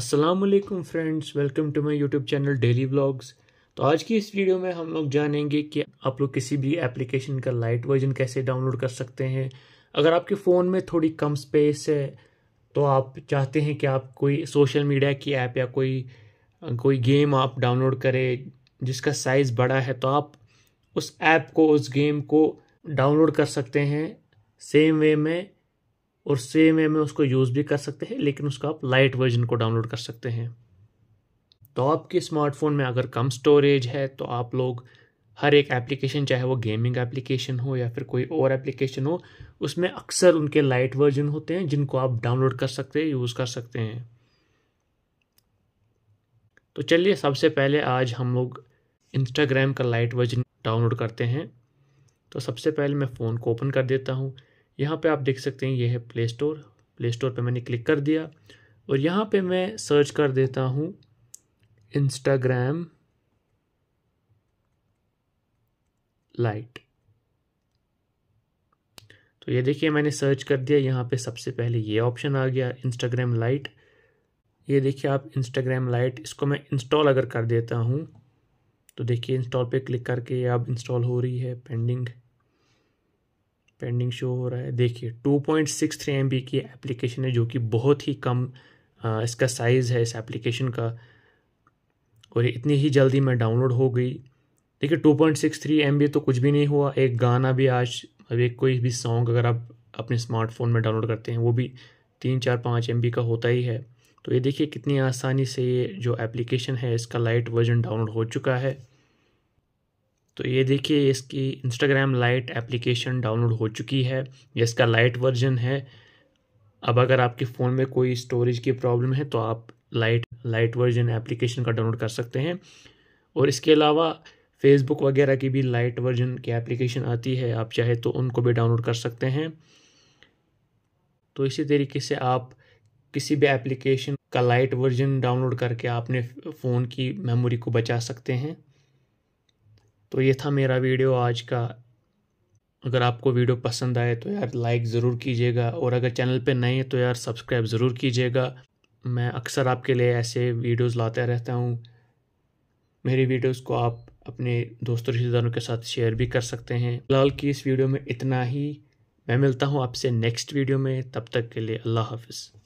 Aslam friends welcome to my YouTube channel daily blogs तो आज की इस वीडियो में हम लोग जानेंगे कि आप लोग किसी भी एप्लीकेशन का लाइट वर्जन कैसे डाउनलोड कर सकते हैं अगर आपके फ़ोन में थोड़ी कम स्पेस है तो आप चाहते हैं कि आप कोई सोशल मीडिया की ऐप या कोई कोई गेम आप डाउनलोड करें जिसका साइज़ बड़ा है तो आप उस ऐप को उस गेम को डाउनलोड कर सकते हैं सेम वे में और सेम वे में उसको यूज़ भी कर सकते हैं लेकिन उसका आप लाइट वर्जन को डाउनलोड कर सकते हैं तो आपके स्मार्टफोन में अगर कम स्टोरेज है तो आप लोग हर एक एप्लीकेशन चाहे वो गेमिंग एप्लीकेशन हो या फिर कोई और एप्लीकेशन हो उसमें अक्सर उनके लाइट वर्जन होते हैं जिनको आप डाउनलोड कर सकते हैं यूज़ कर सकते हैं तो चलिए सबसे पहले आज हम लोग इंस्टाग्राम का लाइट वर्जन डाउनलोड करते हैं तो सबसे पहले मैं फ़ोन को ओपन कर देता हूँ यहाँ पे आप देख सकते हैं ये है प्ले स्टोर प्ले स्टोर पर मैंने क्लिक कर दिया और यहाँ पे मैं सर्च कर देता हूँ इंस्टाग्राम लाइट तो ये देखिए मैंने सर्च कर दिया यहाँ पे सबसे पहले ये ऑप्शन आ गया इंस्टाग्राम लाइट ये देखिए आप इंस्टाग्राम लाइट इसको मैं इंस्टॉल अगर कर देता हूँ तो देखिए इंस्टॉल पे क्लिक करके अब इंस्टॉल हो रही है पेंडिंग पेंडिंग शो हो रहा है देखिए 2.63 पॉइंट की एप्लीकेशन है जो कि बहुत ही कम आ, इसका साइज़ है इस एप्लीकेशन का और ये इतनी ही जल्दी में डाउनलोड हो गई देखिए 2.63 पॉइंट तो कुछ भी नहीं हुआ एक गाना भी आज अब एक कोई भी सॉन्ग अगर आप अपने स्मार्टफोन में डाउनलोड करते हैं वो भी तीन चार पाँच एम का होता ही है तो ये देखिए कितनी आसानी से ये जो एप्लीकेशन है इसका लाइट वर्जन डाउनलोड हो चुका है तो ये देखिए इसकी इंस्टाग्राम लाइट एप्लीकेशन डाउनलोड हो चुकी है ये इसका लाइट वर्जन है अब अगर आपके फ़ोन में कोई स्टोरेज की प्रॉब्लम है तो आप लाइट लाइट वर्जन एप्लीकेशन का डाउनलोड कर सकते हैं और इसके अलावा फेसबुक वगैरह की भी लाइट वर्जन की एप्लीकेशन आती है आप चाहे तो उनको भी डाउनलोड कर सकते हैं तो इसी तरीके से आप किसी भी एप्लीकेशन का लाइट वर्जन डाउनलोड करके अपने फ़ोन की मेमोरी को बचा सकते हैं तो ये था मेरा वीडियो आज का अगर आपको वीडियो पसंद आए तो यार लाइक ज़रूर कीजिएगा और अगर चैनल पे नए हैं तो यार सब्सक्राइब ज़रूर कीजिएगा मैं अक्सर आपके लिए ऐसे वीडियोस लाते रहता हूँ मेरी वीडियोस को आप अपने दोस्तों रिश्तेदारों के साथ शेयर भी कर सकते हैं फिलहाल की इस वीडियो में इतना ही मैं मिलता हूँ आपसे नेक्स्ट वीडियो में तब तक के लिए अल्लाह हाफिज़